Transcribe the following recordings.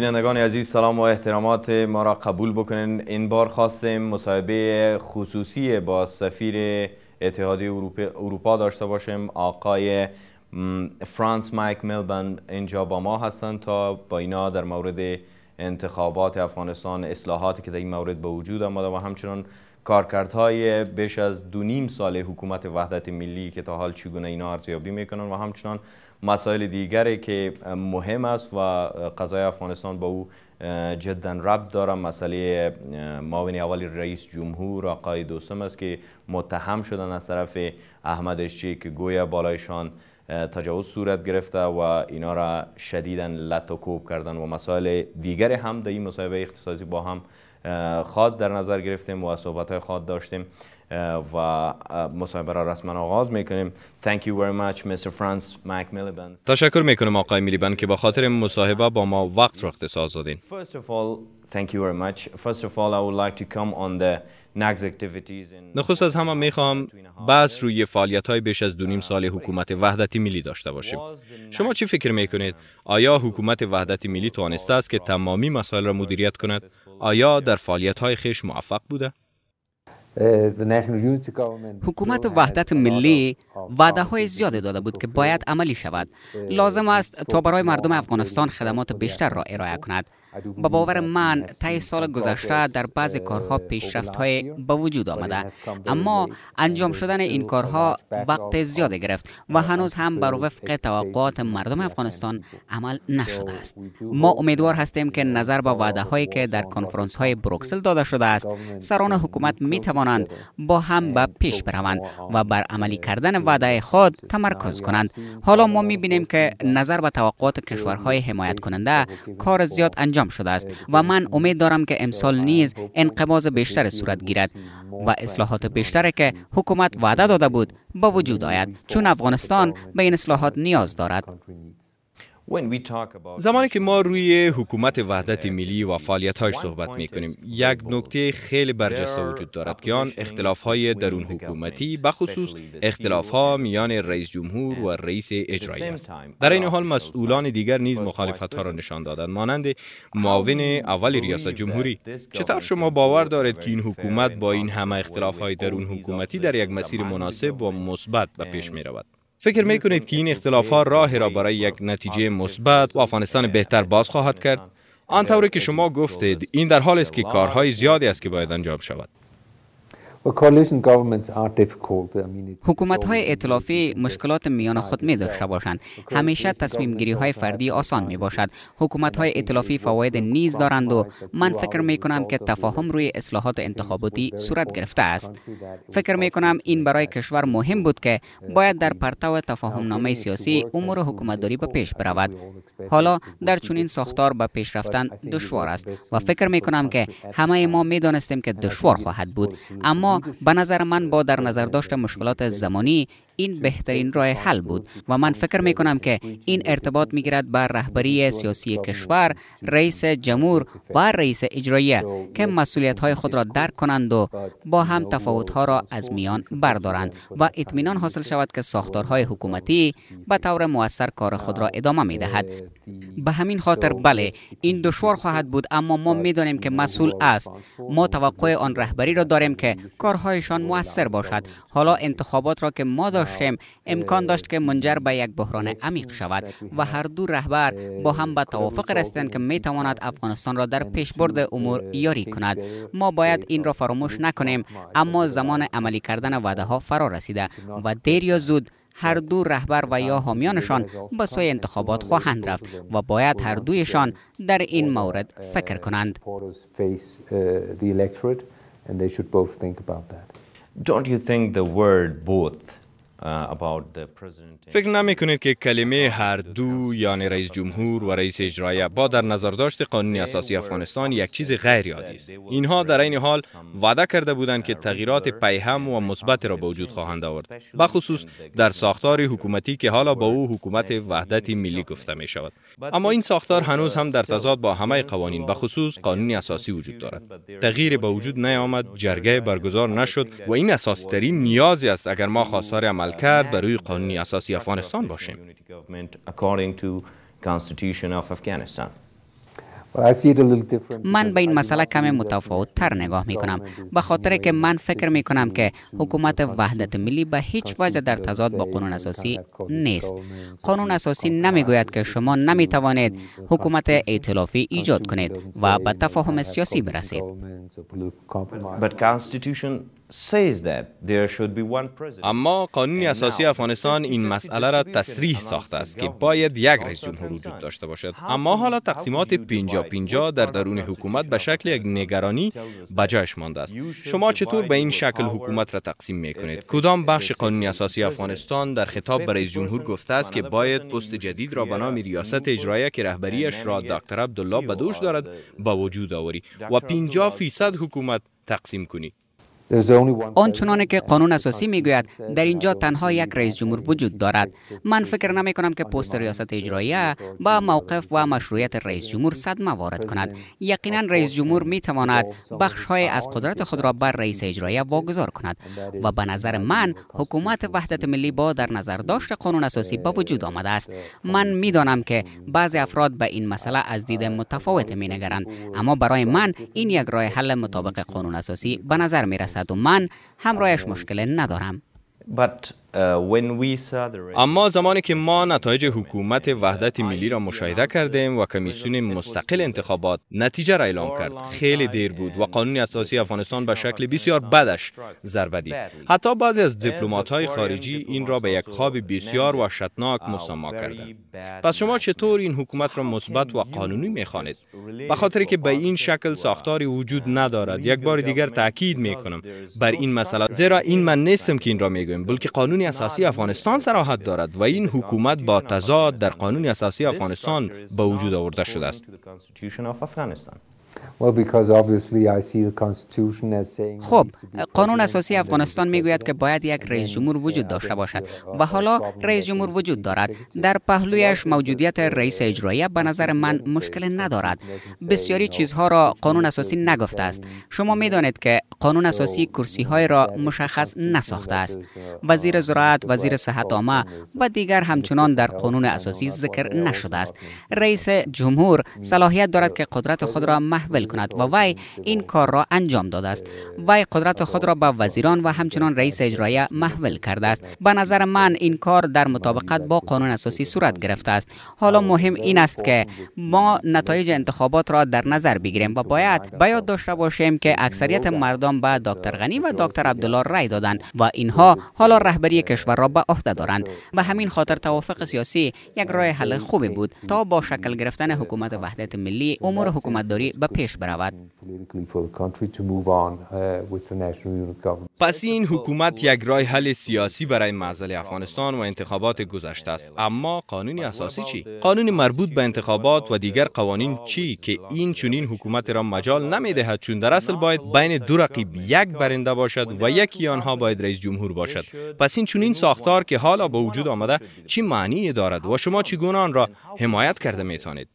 بینندگان عزیز سلام و احترامات ما را قبول بکنین این بار خواستیم مصاحبه خصوصی با سفیر اتحادیه اروپا داشته باشیم آقای فرانس مایک ملبن اینجا با ما هستند تا با اینا در مورد انتخابات افغانستان اصلاحاتی که در این مورد به وجود آمده و همچنان کارکردهای بیش از دو نیم سال حکومت وحدت ملی که تا حال چگونه اینا ارزیابی میکنن و همچنان مسائل دیگری که مهم است و قضای افغانستان با او جدا ربط داره مسئله معاون اول رئیس جمهور آقای دوستم است که متهم شدن از طرف احمد اشچی که گویا بالایشان تجاوز صورت گرفته و اینا را شدیدن لط و کوب کردن و مسائل دیگر هم در این مصاحبه اختصاصی با هم خاد در نظر گرفتیم و از های خاد داشتیم و مصاحبه را رسما آغاز میکنیم Thank you very much Mr. Franz Macmillan. تشکر میکنم آقای میلیبند که با خاطر مصاحبه با ما وقت را اختصاص دادین First of all Thank you very much. First of all, I would like to come on the نخست از همه میخوام بحث روی فعالیت های بیش از دونیم سال uh, حکومت وحدت ملی داشته باشیم. شما چی فکر میکنید؟ آیا حکومت وحدت ملی توانسته است که تمامی مسائل را مدیریت کند؟ آیا در فعالیت های خیش موفق بوده؟ حکومت وحدت ملی وعده های زیادی داده بود که باید عملی شود لازم است تا برای مردم افغانستان خدمات بیشتر را ارائه خب. کند با باور من طی سال گذشته در بعض کارها پیشرفت های به وجود آمده اما انجام شدن این کارها وقت زیاد گرفت و هنوز هم بر وفق توقعات مردم افغانستان عمل نشده است ما امیدوار هستیم که نظر به وعده هایی که در کنفرانس های بروکسل داده شده است سران حکومت می توانند با هم به پیش بروند و بر عملی کردن وعده خود تمرکز کنند حالا ما می بینیم که نظر به توقعات کشورهای حمایت کننده کار زیاد انجام انجام شده است و من امید دارم که امسال نیز انقباض بیشتر صورت گیرد و اصلاحات بیشتری که حکومت وعده داده بود با وجود آید چون افغانستان به این اصلاحات نیاز دارد زمانی که ما روی حکومت وحدت ملی و هایش صحبت می کنیم یک نکته خیلی برجسته وجود دارد که آن اختلاف های درون حکومتی بخصوص اختلاف ها میان رئیس جمهور و رئیس اجرایی در این حال مسئولان دیگر نیز مخالفت ها را نشان دادند مانند معاون اول ریاست جمهوری چطور شما باور دارید که این حکومت با این همه اختلاف های درون حکومتی در یک مسیر مناسب و مثبت به پیش می فکر می کنید که این اختلاف ها راه را برای یک نتیجه مثبت و افغانستان بهتر باز خواهد کرد آنطور که شما گفتید این در حال است که کارهای زیادی است که باید انجام شود حکومت های اطلافی مشکلات میان خود می داشته باشند همیشه تصمیم گیری های فردی آسان می باشد حکومت های اطلافی فواید نیز دارند و من فکر می کنم که تفاهم روی اصلاحات انتخاباتی صورت گرفته است فکر می کنم این برای کشور مهم بود که uh, باید در پرتو تفاهم نامه سیاسی امور حکومتداری به پیش برود حالا در چنین ساختار به پیش رفتن دشوار است و فکر می کنم که همه ما می دانستیم که دشوار خواهد بود اما به نظر من با در نظر داشت مشکلات زمانی این بهترین راه حل بود و من فکر می کنم که این ارتباط می گیرد با رهبری سیاسی کشور رئیس جمهور و رئیس اجرایی که مسئولیت های خود را درک کنند و با هم تفاوت ها را از میان بردارند و اطمینان حاصل شود که ساختارهای حکومتی به طور موثر کار خود را ادامه می دهد به همین خاطر بله این دشوار خواهد بود اما ما میدانیم که مسئول است ما توقع آن رهبری را داریم که کارهایشان موثر باشد حالا انتخابات را که ما داشت امکان داشت که منجر به یک بحران عمیق شود و هر دو رهبر با هم به توافق رسیدند که می تواند افغانستان را در پیشبرد امور یاری کند ما باید این را فراموش نکنیم اما زمان عملی کردن وعده ها فرا رسیده و دیر یا زود هر دو رهبر و یا حامیانشان به سوی انتخابات خواهند رفت و باید هر دویشان در این مورد فکر کنند. Don't you think the word both Uh, فکر نمی کنید که کلمه هر دو یعنی رئیس جمهور و رئیس اجرایه با در نظر داشت قانون اساسی افغانستان یک چیز غیر عادی است اینها در این حال وعده کرده بودند که تغییرات پیهم و مثبت را به وجود خواهند آورد بخصوص در ساختار حکومتی که حالا با او حکومت وحدت ملی گفته می شود اما این ساختار هنوز هم در تضاد با همه قوانین و خصوص قانون اساسی وجود دارد تغییر به وجود نیامد جرگه برگزار نشد و این ترین نیازی است اگر ما خواستار عمل کرد بر روی قانون اساسی افغانستان باشیم من به این مسئله کم متفاوت تر نگاه می کنم به خاطر که من فکر می کنم که حکومت وحدت ملی به هیچ وجه در تضاد با قانون اساسی نیست قانون اساسی نمی گوید که شما نمی توانید حکومت ائتلافی ایجاد کنید و به تفاهم سیاسی برسید اما قانون اساسی افغانستان این مسئله را تصریح ساخته است که باید یک رئیس جمهور وجود داشته باشد اما حالا تقسیمات پینجا پینجا در درون حکومت به شکل یک نگرانی بجایش مانده است شما چطور به این شکل حکومت را تقسیم می کنید کدام بخش قانون اساسی افغانستان در خطاب به رئیس جمهور گفته است که باید پست جدید را به نام ریاست اجرایی که رهبریش را دکتر عبدالله به دوش دارد با وجود آوری و 50 فیصد حکومت تقسیم کنی آنچنانه که قانون اساسی میگوید در اینجا تنها یک رئیس جمهور وجود دارد من فکر نمی کنم که پست ریاست اجراییه با موقف و مشروعیت رئیس جمهور صدمه وارد کند یقینا رئیس جمهور می تواند بخش های از قدرت خود را بر رئیس اجرایی واگذار کند و به نظر من حکومت وحدت ملی با در نظر داشت قانون اساسی به وجود آمده است من میدانم که بعضی افراد به این مسئله از دید uh, متفاوت نگرند اما برای من این یک راه حل مطابق قانون اساسی به نظر می رسد باشد و من همراهش مشکل ندارم. But Uh, اما زمانی که ما نتایج حکومت وحدت ملی را مشاهده کردیم و کمیسیون مستقل انتخابات نتیجه را اعلام کرد خیلی دیر بود و قانون اساسی افغانستان به شکل بسیار بدش ضربه دید حتی بعضی از دیپلمات های خارجی این را به یک خواب بسیار وحشتناک مسما کردند پس شما چطور این حکومت را مثبت و قانونی میخوانید به خاطر که به این شکل ساختاری وجود ندارد یک بار دیگر تاکید میکنم بر این مسئله زیرا این من نیستم که این را میگویم بلکه قانون قانون اساسی افغانستان سراحت دارد و این حکومت با تضاد در قانون اساسی افغانستان به وجود آورده شده است. خب قانون اساسی افغانستان میگوید که باید یک رئیس جمهور وجود uh, داشته باشد و حالا رئیس جمهور وجود دارد در پهلویش موجودیت رئیس اجرایی به نظر من مشکل ندارد بسیاری چیزها را قانون اساسی نگفته است شما میدانید که قانون اساسی کرسی های را مشخص نساخته است uh, وزیر uh, زراعت وزیر صحت عامه و دیگر همچنان در قانون اساسی ذکر نشده است رئیس جمهور صلاحیت دارد که قدرت خود را محول کند و وی این کار را انجام داده است وی قدرت خود را به وزیران و همچنان رئیس اجرایه محول کرده است به نظر من این کار در مطابقت با قانون اساسی صورت گرفته است حالا مهم این است که ما نتایج انتخابات را در نظر بگیریم و باید به یاد داشته باشیم که اکثریت مردم به دکتر غنی و دکتر عبدالله رای دادند و اینها حالا رهبری کشور را به عهده دارند به همین خاطر توافق سیاسی یک راه حل خوبی بود تا با شکل گرفتن حکومت وحدت ملی امور حکومتداری به پیش برود پس این حکومت یک رای حل سیاسی برای معضل افغانستان و انتخابات گذشته است اما قانون اساسی چی قانون مربوط به انتخابات و دیگر قوانین چی که این چونین حکومت را مجال دهد چون در اصل باید بین دو رقیب یک برنده باشد و یکی آنها باید رئیس جمهور باشد پس این چونین ساختار که حالا به وجود آمده چی معنی دارد و شما چگونه آن را حمایت کرده می توانید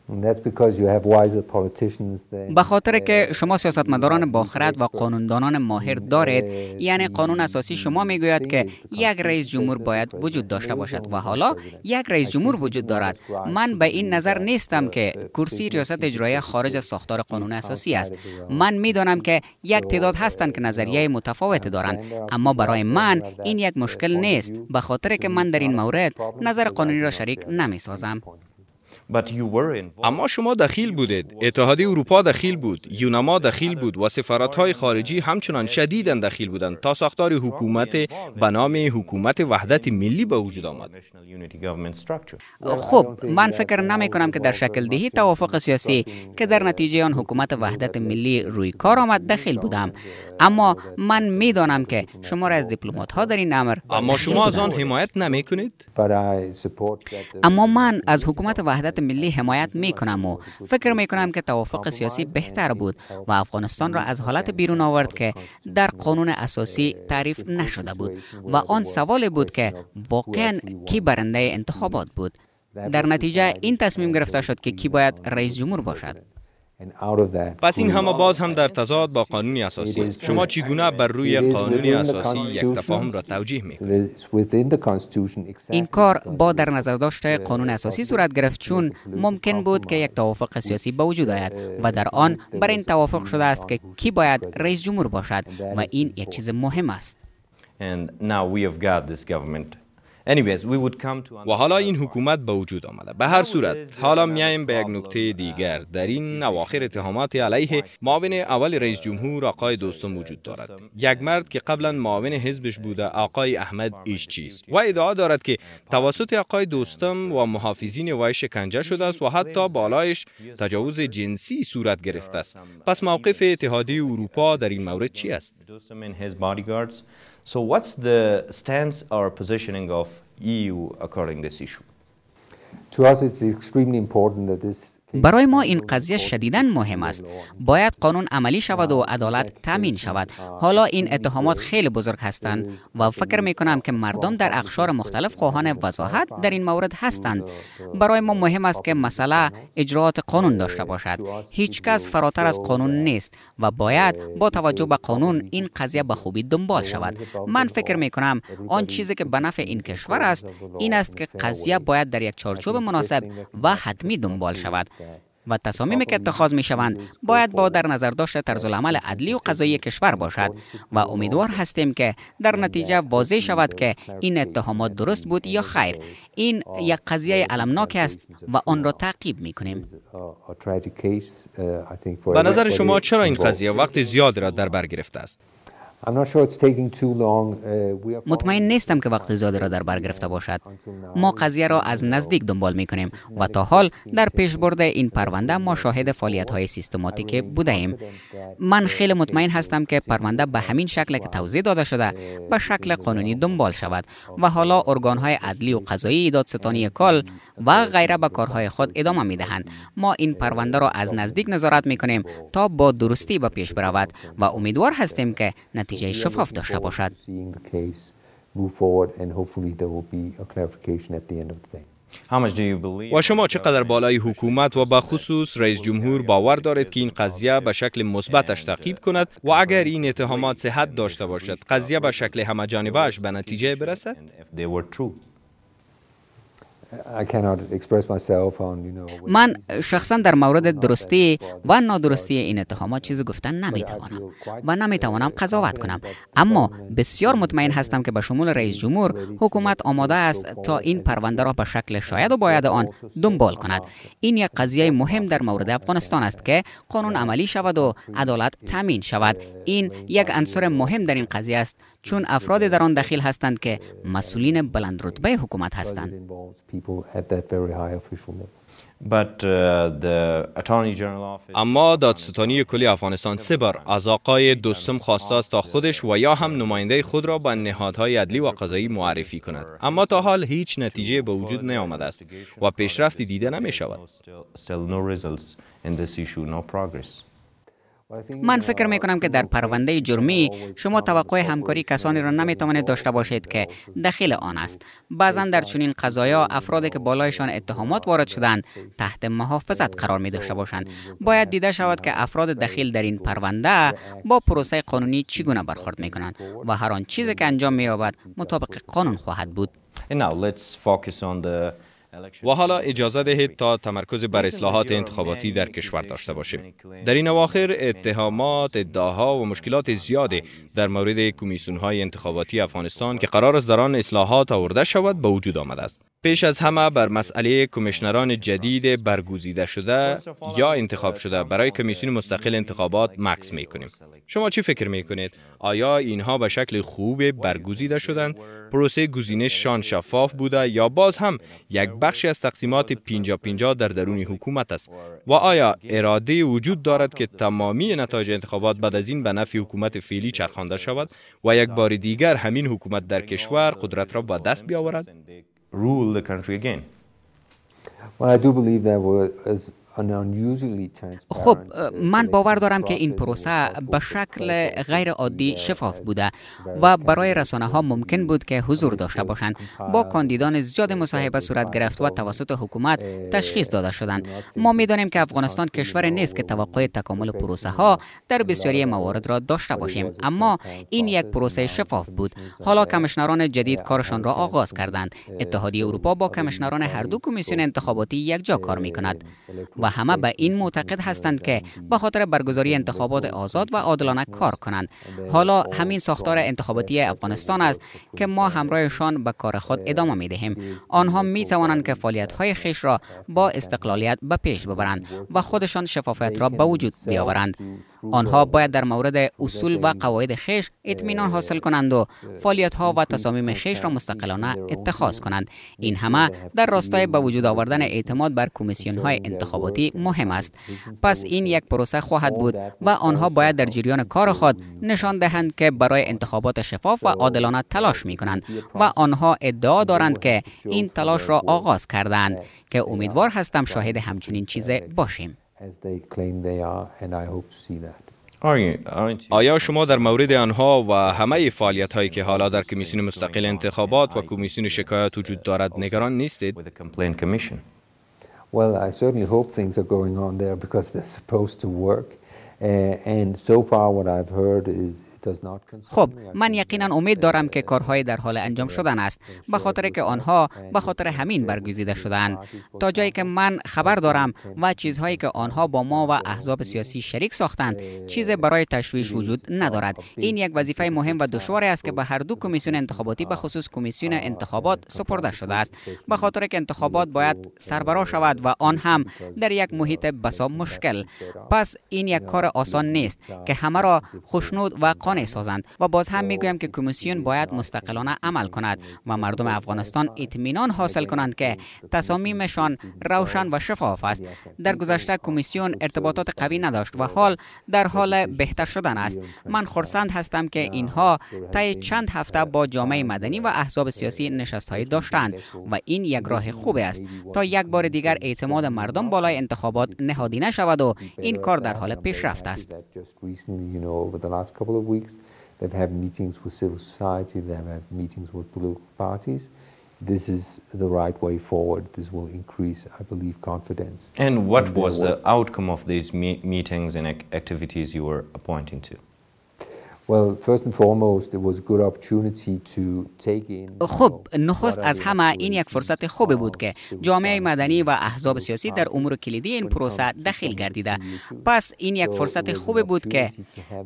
به خاطر که شما سیاستمداران باخرد و قانوندانان ماهر دارید یعنی قانون اساسی شما میگوید که یک رئیس جمهور باید وجود داشته باشد و حالا یک رئیس جمهور وجود دارد من به این نظر نیستم که کرسی ریاست اجرایه خارج از ساختار قانون اساسی است من میدانم که یک تعداد هستند که نظریه متفاوت دارند اما برای من این یک مشکل نیست به خاطر که من در این مورد نظر قانونی را شریک نمی سازم اما شما دخیل بودید اتحادیه اروپا دخیل بود یونما دخیل بود و سفارت های خارجی همچنان شدیدا دخیل بودند تا ساختار حکومت به نام حکومت وحدت ملی به وجود آمد خب من فکر نمی کنم که در شکل دهی توافق سیاسی که در نتیجه آن حکومت وحدت ملی روی کار آمد دخیل بودم اما من میدانم که شما را از دیپلمات ها در این امر اما شما از آن حمایت نمی کنید اما من از حکومت وحدت وحدت ملی حمایت می کنم و فکر می کنم که توافق سیاسی بهتر بود و افغانستان را از حالت بیرون آورد که در قانون اساسی تعریف نشده بود و آن سوال بود که واقعا کی برنده انتخابات بود در نتیجه این تصمیم گرفته شد که کی باید رئیس جمهور باشد پس این همه باز هم در تضاد با قانون اساسی است شما چگونه بر روی قانون اساسی یک تفاهم را توجیه میکنید این کار با در نظر داشته قانون اساسی صورت گرفت چون ممکن بود که یک توافق سیاسی با وجود آید و در آن بر این توافق شده است که کی باید رئیس جمهور باشد و این یک چیز مهم است و حالا این حکومت به وجود آمده به هر صورت حالا میایم به یک نکته دیگر در این نواخر اتهامات علیه معاون اول رئیس جمهور uh, آقای دوستم وجود uh, دارد یک uh, مرد که قبلا معاون حزبش بوده آقای احمد ایش چیست و ادعا دارد که توسط آقای دوستم و محافظین وی شکنجه شده است و حتی بالایش تجاوز جنسی صورت گرفته است پس موقف اتحادیه اروپا در این مورد چی است So what's the stance or positioning of EU according to this issue? To us, it's extremely important that this برای ما این قضیه شدیدا مهم است باید قانون عملی شود و عدالت تامین شود حالا این اتهامات خیلی بزرگ هستند و فکر می کنم که مردم در اقشار مختلف خواهان وضاحت در این مورد هستند برای ما مهم است که مسئله اجرات قانون داشته باشد هیچ کس فراتر از قانون نیست و باید با توجه به قانون این قضیه به خوبی دنبال شود من فکر می کنم آن چیزی که به نفع این کشور است این است که قضیه باید در یک چارچوب مناسب و حتمی دنبال شود و تصامیم که اتخاذ می شوند باید با در نظر داشت طرز العمل عدلی و قضایی کشور باشد و امیدوار هستیم که در نتیجه واضح شود که این اتهامات درست بود یا خیر این یک قضیه علمناک است و آن را تعقیب می کنیم به نظر شما چرا این قضیه وقت زیاد را در بر گرفته است Uh, مطمئن نیستم که وقت زیادی را در بر گرفته باشد ما قضیه را از نزدیک دنبال می کنیم و تا حال در پیش برده این پرونده ما شاهد فعالیت های سیستماتیک بوده ایم من خیلی مطمئن هستم که پرونده به همین شکل که توضیح داده شده uh, به شکل قانونی دنبال شود و حالا ارگان های عدلی و قضایی دادستانی کال و غیره به کارهای خود ادامه می دهند ما این پرونده را از نزدیک نظارت می کنیم تا با درستی به پیش برود و امیدوار هستیم که نتیجه شفاف داشته باشد و شما چقدر بالای حکومت و به خصوص رئیس جمهور باور دارید که این قضیه به شکل مثبتش تعقیب کند و اگر این اتهامات صحت داشته باشد قضیه به شکل همه جانبهش به نتیجه برسد من شخصا در مورد درستی و نادرستی این اتهامات چیزی گفتن نمیتوانم و نمیتوانم قضاوت کنم اما بسیار مطمئن هستم که به شمول رئیس جمهور حکومت آماده است تا این پرونده را به شکل شاید و باید آن دنبال کند این یک قضیه مهم در مورد افغانستان است که قانون عملی شود و عدالت تامین شود uh, این یک عنصر مهم در این قضیه است چون افراد در آن دخیل هستند که مسئولین بلند رتبه حکومت هستند uh, اما دادستانی کلی افغانستان سه بار از آقای دوستم خواسته است تا خودش و یا هم نماینده خود را به نهادهای عدلی و قضایی معرفی کند اما تا حال هیچ نتیجه به وجود نیامده است و پیشرفتی دیده نمی شود من فکر می کنم که در پرونده جرمی شما توقع همکاری کسانی را توانید داشته باشید که دخیل آن است بعضا در چنین قضایا افرادی که بالایشان اتهامات وارد شدند تحت محافظت قرار می داشته باشند باید دیده شود که افراد دخیل در این پرونده با پروسه قانونی چگونه برخورد می کنند و هر آن چیزی که انجام می یابد مطابق قانون خواهد بود و حالا اجازه دهید تا تمرکز بر اصلاحات انتخاباتی در کشور داشته باشیم. در این اواخر اتهامات، ادعاها و مشکلات زیادی در مورد کمیسیون‌های انتخاباتی افغانستان که قرار است در آن اصلاحات آورده شود به وجود آمده است. پیش از همه بر مسئله کمیشنران جدید برگزیده شده یا انتخاب شده برای کمیسیون مستقل انتخابات مکس می کنیم. شما چی فکر می کنید؟ آیا اینها به شکل خوب برگزیده شدند؟ پروسه شان شفاف بوده یا باز هم یک بخشی از تقسیمات پینجا پینجا در درون حکومت است و آیا اراده وجود دارد که تمامی نتایج انتخابات بعد از این به نفع حکومت فعلی چرخانده شود و یک بار دیگر همین حکومت در کشور قدرت را به دست بیاورد rule the country again. Well, I do believe that was خب uh, من باور دارم که این پروسه به شکل غیر عادی شفاف بوده و برای رسانه ها ممکن بود که حضور داشته باشند با کاندیدان زیاد مصاحبه صورت گرفت و توسط حکومت uh, تشخیص داده شدند ما میدانیم که افغانستان کشور نیست که توقع تکامل پروسه ها در بسیاری موارد را داشته باشیم اما این یک پروسه شفاف بود حالا کمشنران جدید uh, کارشان را آغاز کردند اتحادیه اروپا با کمشنران هر دو کمیسیون انتخاباتی یکجا کار می کند و همه به این معتقد هستند که به خاطر برگزاری انتخابات آزاد و عادلانه کار کنند حالا همین ساختار انتخاباتی افغانستان است که ما همراهشان به کار خود ادامه می دهیم آنها می توانند که فعالیت های خیش را با استقلالیت به پیش ببرند و خودشان شفافیت را به وجود بیاورند آنها باید در مورد اصول و قواعد خیش اطمینان حاصل کنند و فعالیت ها و تصامیم خیش را مستقلانه اتخاذ کنند این همه در راستای به وجود آوردن اعتماد بر کمیسیون های انتخاباتی مهم است پس این یک پروسه خواهد بود و آنها باید در جریان کار خود نشان دهند که برای انتخابات شفاف و عادلانه تلاش می کنند و آنها ادعا دارند که این تلاش را آغاز کردند که امیدوار هستم شاهد همچنین چیز باشیم as they claim they are, and I hope to see that. آیا شما در مورد آنها و همه فعالیت هایی که حالا در کمیسیون مستقل انتخابات و کمیسیون شکایات وجود دارد نگران نیستید؟ Well, I certainly hope things are going on there because they're supposed to work. Uh, and so far, what I've heard is, خب من یقینا امید دارم که کارهای در حال انجام شدن است به خاطر که آنها به خاطر همین برگزیده شدن تا جایی که من خبر دارم و چیزهایی که آنها با ما و احزاب سیاسی شریک ساختند چیز برای تشویش وجود ندارد این یک وظیفه مهم و دشوار است که به هر دو کمیسیون انتخاباتی به خصوص کمیسیون انتخابات سپرده شده است به خاطر که انتخابات باید سربرا شود و آن هم در یک محیط بسا مشکل پس این یک کار آسان نیست که همه را خوشنود و سازند و باز هم میگویم که کمیسیون باید مستقلانه عمل کند و مردم افغانستان اطمینان حاصل کنند که تصامیمشان روشن و شفاف است در گذشته کمیسیون ارتباطات قوی نداشت و حال در حال بهتر شدن است من خرسند هستم که اینها طی چند هفته با جامعه مدنی و احزاب سیاسی نشستهایی داشتند و این یک راه خوب است تا یک بار دیگر اعتماد مردم بالای انتخابات نهادی نشود و این کار در حال پیشرفت است colleagues that have meetings with civil society, that have meetings with political parties. This is the right way forward. This will increase, I believe, confidence. And what was work. the outcome of these me meetings and ac activities you were appointing to? خب نخست از همه این یک فرصت خوب بود که جامعه مدنی و احزاب سیاسی در امور کلیدی این پروسه دخیل گردیده پس این یک فرصت خوب بود که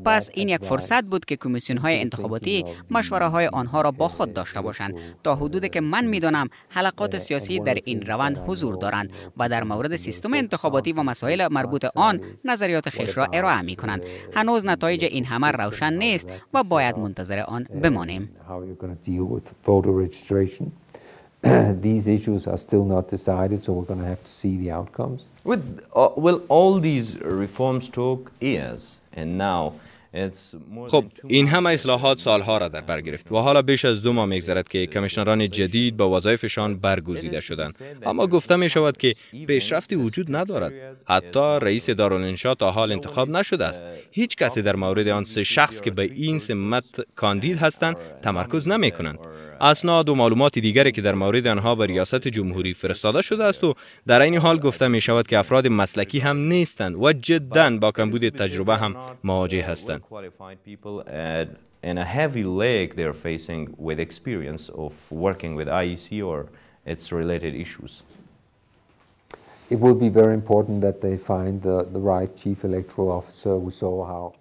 پس این یک فرصت بود که کمیسیون های انتخاباتی مشوره های آنها را با خود داشته باشند تا حدودی که من میدانم حلقات سیاسی در این روند حضور دارند و در مورد سیستم انتخاباتی و مسائل مربوط آن نظریات خیش را ارائه می کنند هنوز نتایج این همه روشن نیست going و باید منتظر آن بمانیم. these issues are still not decided, so we're going to have to see the outcomes. With, uh, well, all these reforms took years, and now خب این همه اصلاحات سالها را در بر گرفت و حالا بیش از دو ماه میگذرد که کمیشنران جدید با وظایفشان برگزیده شدند اما گفته می شود که پیشرفتی وجود ندارد حتی رئیس دارالانشا تا حال انتخاب نشده است uh, هیچ کسی در مورد آن سه شخص که به این سمت کاندید هستند تمرکز نمی کنند اسناد و معلومات دیگری که در مورد آنها به ریاست جمهوری فرستاده شده است و در این حال گفته می شود که افراد مسلکی هم نیستند و جدا با کمبود تجربه هم مواجه هستند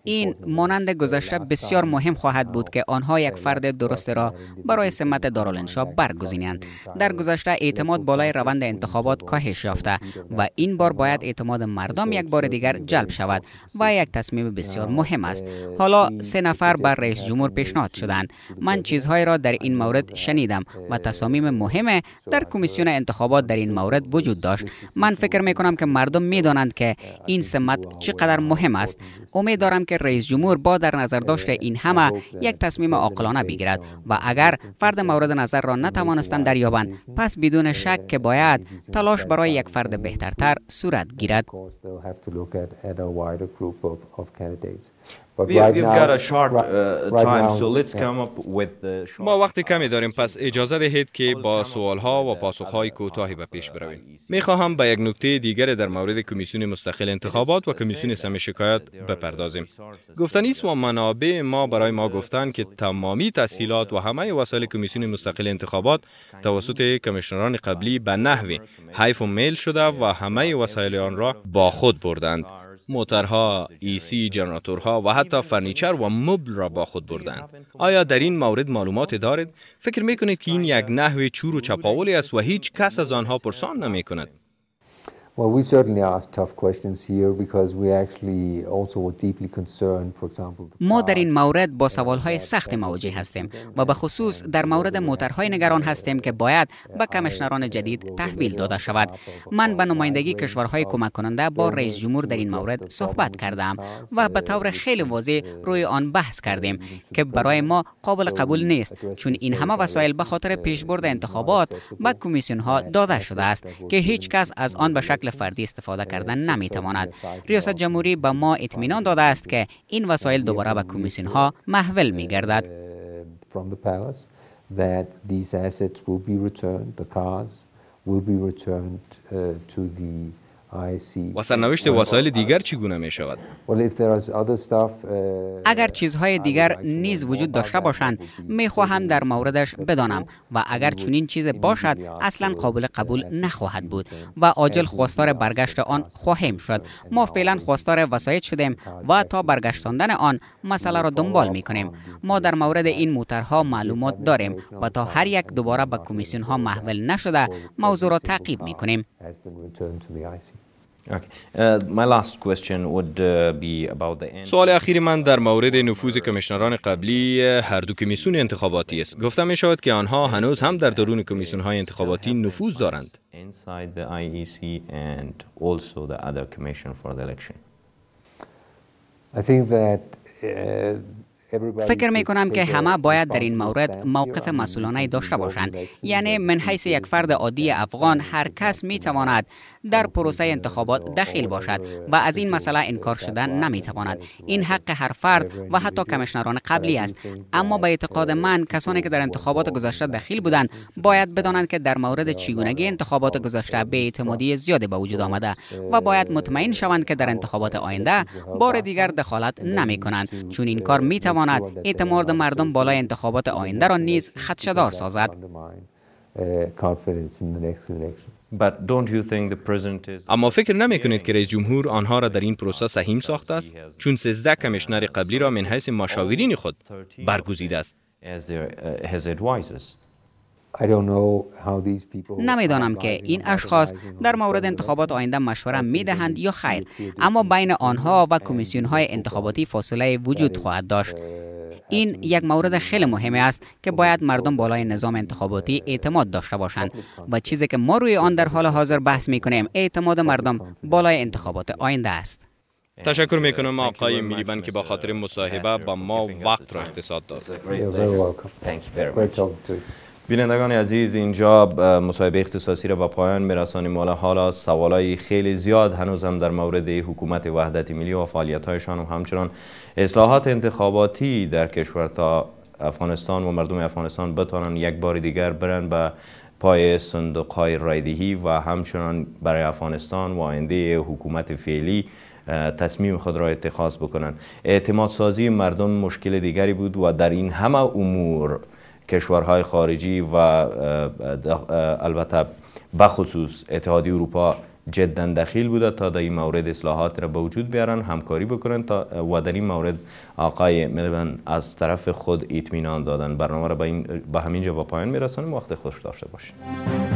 این مانند گذشته بسیار مهم خواهد بود که آنها یک فرد درست را برای سمت دارالانشا برگزینند. در گذشته اعتماد بالای روند انتخابات کاهش یافته و این بار باید اعتماد مردم یک بار دیگر جلب شود و یک تصمیم بسیار مهم است. حالا سه نفر بر رئیس جمهور پیشنهاد شدند. من چیزهایی را در این مورد شنیدم و تصامیم مهم در کمیسیون انتخابات در این مورد وجود داشت. من فکر می کنم که مردم می دانند که این سمت چقدر مهم است امید دارم که رئیس جمهور با در نظر داشت این همه یک تصمیم عاقلانه بگیرد و اگر فرد مورد نظر را نتوانستند دریابند پس بدون شک که باید تلاش برای یک فرد بهترتر صورت گیرد ما وقت کمی داریم پس اجازه دهید که با سوال ها و پاسخ های کوتاهی به پیش برویم می خواهم به یک نکته دیگر در مورد کمیسیون مستقل انتخابات و کمیسیون سم شکایت به بپردازیم گفتنی است و منابع ما برای ما گفتند که تمامی تسهیلات و همه وسایل کمیسیون مستقل انتخابات توسط کمیشنران قبلی به نحوی حیف و میل شده و همه وسایل آن را با خود بردند موترها، ایسی، جنراتورها و حتی فرنیچر و مبل را با خود بردند. آیا در این مورد معلومات دارید؟ فکر می که این یک نحو چور و چپاولی است و هیچ کس از آنها پرسان نمی کند. Well, questions here because we actually also were deeply concerned, for example. ما در این مورد با سوال های سخت مواجه هستیم و به خصوص در مورد موترهای نگران هستیم که باید به کمشنران جدید تحویل داده شود. من به نمایندگی کشورهای کمک کننده با رئیس جمهور در این مورد صحبت کردم و به طور خیلی واضح روی آن بحث uh, کردیم که برای ما قابل قبول نیست چون این همه وسایل به خاطر پیشبرد انتخابات به کمیسیون ها داده شده است که هیچ کس از آن به شکل شکل فردی استفاده کردن نمیتواند ریاست جمهوری به ما اطمینان داده است که این وسایل دوباره به کمیسیون ها محول میگردد. و سرنوشت وسایل دیگر چگونه می شود؟ uh, اگر چیزهای دیگر نیز وجود داشته باشند می خواهم در موردش بدانم و اگر چنین چیز باشد اصلا قابل قبول نخواهد بود و عاجل خواستار برگشت آن خواهیم شد ما فعلا خواستار وسایل شدیم و تا برگشتاندن آن مسئله را دنبال می کنیم ما در مورد این موترها معلومات داریم و تا هر یک دوباره به کمیسیون ها محول نشده موضوع را تعقیب می کنیم سوال اخیر من در مورد نفوذ کمیشنران قبلی uh, هر دو کمیسیون انتخاباتی است. گفتم می شود که آنها هنوز هم در درون کمیسیون های انتخاباتی نفوذ دارند. فکر می کنم که همه باید در این مورد موقف مسئولانه داشته باشند یعنی من حیث یک فرد عادی افغان هر کس می تواند در پروسه انتخابات دخیل باشد و از این مسئله انکار شدن نمی تواند این حق هر فرد و حتی کمشنران قبلی است اما به اعتقاد من کسانی که در انتخابات گذشته دخیل بودند باید بدانند که در مورد چگونگی انتخابات گذشته به اعتمادی زیادی به وجود آمده و باید مطمئن شوند که در انتخابات آینده بار دیگر دخالت نمی کنند چون این کار می بماند اعتماد مردم بالای انتخابات آینده را نیز خدشدار سازد eh, اما فکر نمی کنید که رئیس جمهور آنها را در این پروسه سهیم ساخته است چون 13 کمیشنر قبلی را من حیث مشاورین خود برگزیده است. نمیدانم که این اشخاص در مورد انتخابات آینده مشوره می دهند یا خیر اما بین آنها و کمیسیون های انتخاباتی فاصله وجود خواهد داشت uh, این یک مورد خیلی مهمی است که باید مردم بالای نظام انتخاباتی uh, اعتماد داشته باشند و چیزی که ما روی آن در حال حاضر بحث می کنیم اعتماد مردم بالای انتخابات آینده است تشکر می کنم آقای میریبن که با خاطر مصاحبه با ما وقت را اقتصاد داد بینندگان عزیز اینجا مصاحبه اختصاصی را به پایان میرسانیم حالا حالا سوالای خیلی زیاد هنوز هم در مورد حکومت وحدت ملی و فعالیت‌هایشان و همچنان اصلاحات انتخاباتی در کشور تا افغانستان و مردم افغانستان بتوانند یک بار دیگر برند به پای صندوق های رایدهی و همچنان برای افغانستان و آینده حکومت فعلی تصمیم خود را اتخاذ بکنند اعتماد سازی مردم مشکل دیگری بود و در این همه امور کشورهای خارجی و البته بخصوص اتحادیه اروپا جدا دخیل بوده تا در این مورد اصلاحات را به وجود بیارن همکاری بکنن تا و در این مورد آقای ملبن از طرف خود اطمینان دادن برنامه را به, به همین جا با پایان میرسانیم وقت خوش داشته باشیم